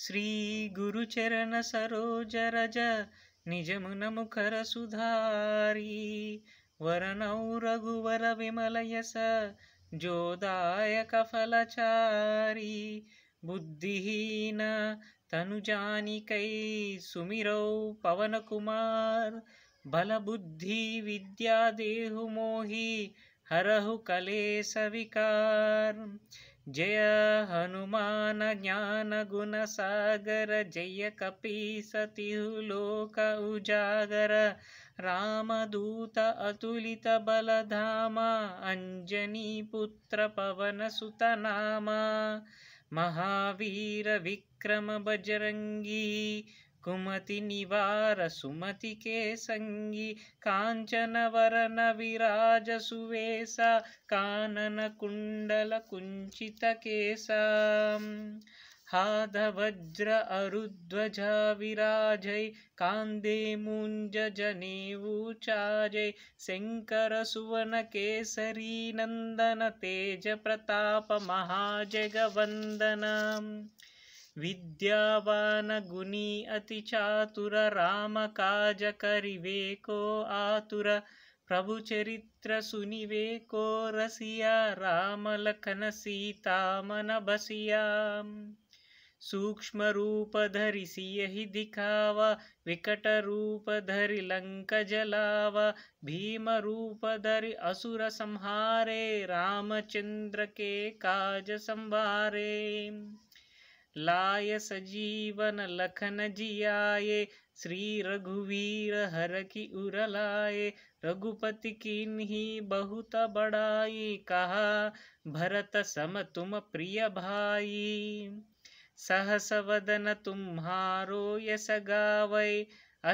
सरोज रज निजमुनमुखरसुधारी वरनौ रघुवर विमलयस जोदायकफलचारी बुद्धिहीनतनुजानिकै सुमिरौ विद्यादेहु मोहि हरहु विकार। जय हनुमान ज्ञान ज्ञानगुणसागर जय कपि लोक उजागर रामदूत अतुलित बलधामा विक्रम बजरंगी। सङ्गी सुमतिनिवारसुमतिकेसङ्गि काञ्चनवरनविराजसुवेश अरुध्वजा विराजै कान्दे मुञ्जजनेवूचाय शङ्करसुवर्णकेसरीनन्दन तेजप्रतापमहाजगवन्दनम् विद्यावानगुनी अतिचातुर रामकाजकरिवेको आतुर प्रभुचरित्रसुनिवेको रसिया रामलखनसीतामनभसियां सूक्ष्मरूपधरि दिखाव विकटरूपधरि लङ्कजलाव भीमरूपधरि असुरसंहारे रामचन्द्रके काजसंभारे लाय सजीवन लखन जियाए श्री रघुवीर हर की उरलाए रघुपति किन्ही बहुत बड़ाई कहा भरत सम तुम प्रिय भाई सहस वदन तुम्हारो यस गावै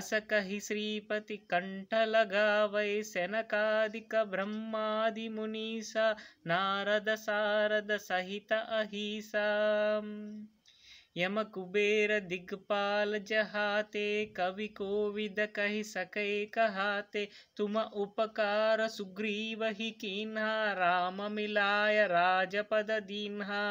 अस कहि श्रीपति कंठ लगावै सेनकादिक ब्रह्मादि मुनीसा नारद सारद सहित अहिसा यम कुबेर दिग्पाल जहाते कवि कोविद कहि सके कहाते तुम उपकार सुग्रीव ही कीन्हा राम मिलाय राजपद दीन्हा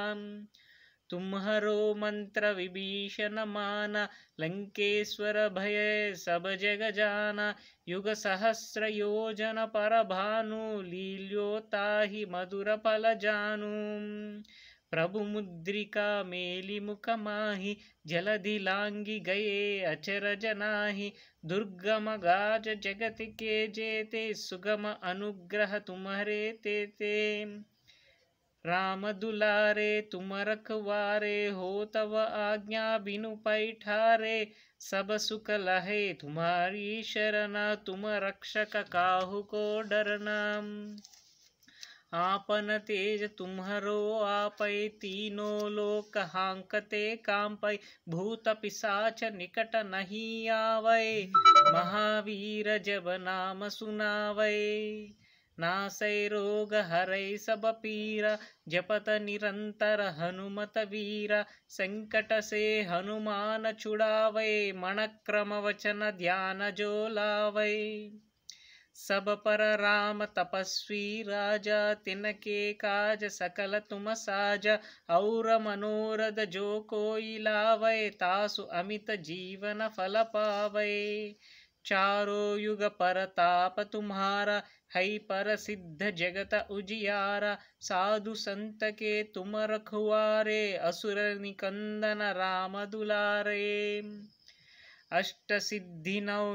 तुम्हरो मंत्र विभीषण माना लंकेश्वर भय सब जग जाना युग सहस्र योजन पर भानु लील्योता मधुर फल जानू प्रभु मुद्रिका मेली मुखमाहि जलधि लांगि गए अचर जनाहि दुर्गम गाज जगत के जेते सुगम अनुग्रह तुम्हरे ते ते राम दुलारे तुम रखवारे हो तव आज्ञा बिनु पैठारे सब सुख लहे तुम्हारी शरण तुम रक्षक काहु को डरना आपन तेज तुम्हारो आपै तीनो लोक हांकते कांपै भूत पिशाच निकट नहीं आवै महावीर जब नाम सुनावय नासय रोग हरय सब पीरा जपत निरंतर हनुमत वीरा संकट से हनुमान छुड़ावै मण क्रम वचन ध्यान जो लावै सब पर राम तपस्वी राजा तिनके काज सकल जो तुम और कोई लावै तासु अमित जीवन चारो युग पर तुम्हारा, है सिद्ध जगत उजियारा, साधु फल संत के तुम उजिहार असुर निकंदन राम दुलारे। अष्ट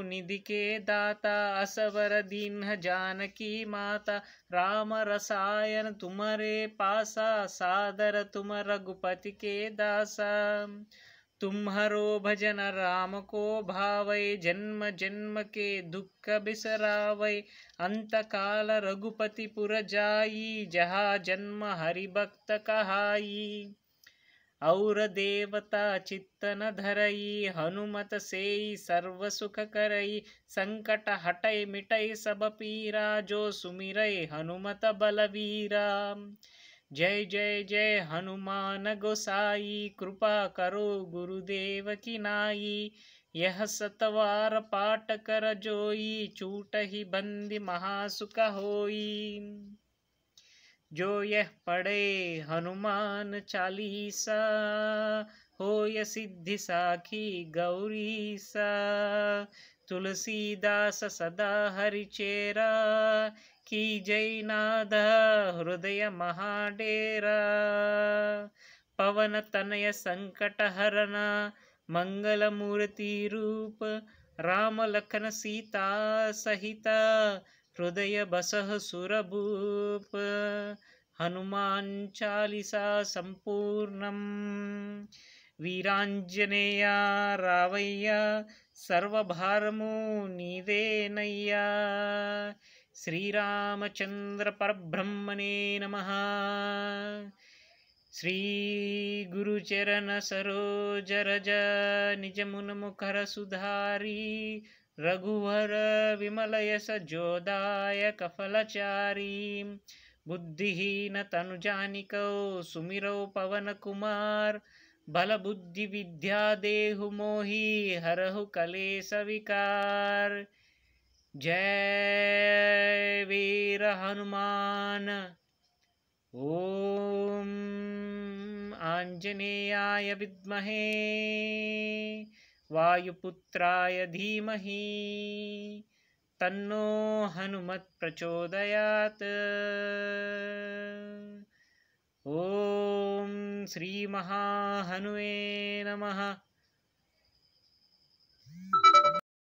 निधि के दाता असवर दीन जानकी माता राम रसायन तुमरे पासा सादर तुम रघुपति के दासा तुम्हारो भजन राम को भावै जन्म जन्म के दुख बिसरावै अंत काल रघुपति पुर जाई जहा जन्म हरिभक्त कहाई और देवता चित्तन धरई हनुमत सेई सर्व सुख करई संकट हटई मिटई सब पीरा जो सुमिर हनुमत बलवीरा जय जय जय हनुमान गोसाई कृपा करो गुरुदेव की नाई यह सतवार पाठ कर जोई चूट ही बंदी महासुख होई जो यह पढ़े हनुमान चालीसा हो य सिद्धि साखी गौरीसा तुलसीदास सदा हरिचेरा की जय नाद हृदय महाडेरा पवन तनय संकट हरना मंगल रूप राम लखन सीता सहिता हृदयबसः सुरभूप हनुमान् चालिसा सम्पूर्णं वीराञ्जनेया रावय्या सर्वभारमो निवेनय्या श्रीरामचन्द्रपरब्रह्मणे नमः श्रीगुरुचरणसरोजरज निजमुनमुखरसुधारी रघुवरविमलय सजोदाय कफलचारीं बुद्धिहीनतनुजानिकौ सुमिरौ पवनकुमार् बलबुद्धिविद्यादेहुमोहि हरहु कलेशविकार हनुमान ॐ आञ्जनेयाय विद्महे वायुपुत्राय धीमहि तन्नो हनुमत्प्रचोदयात् ॐ श्रीमहाहनुवे नमः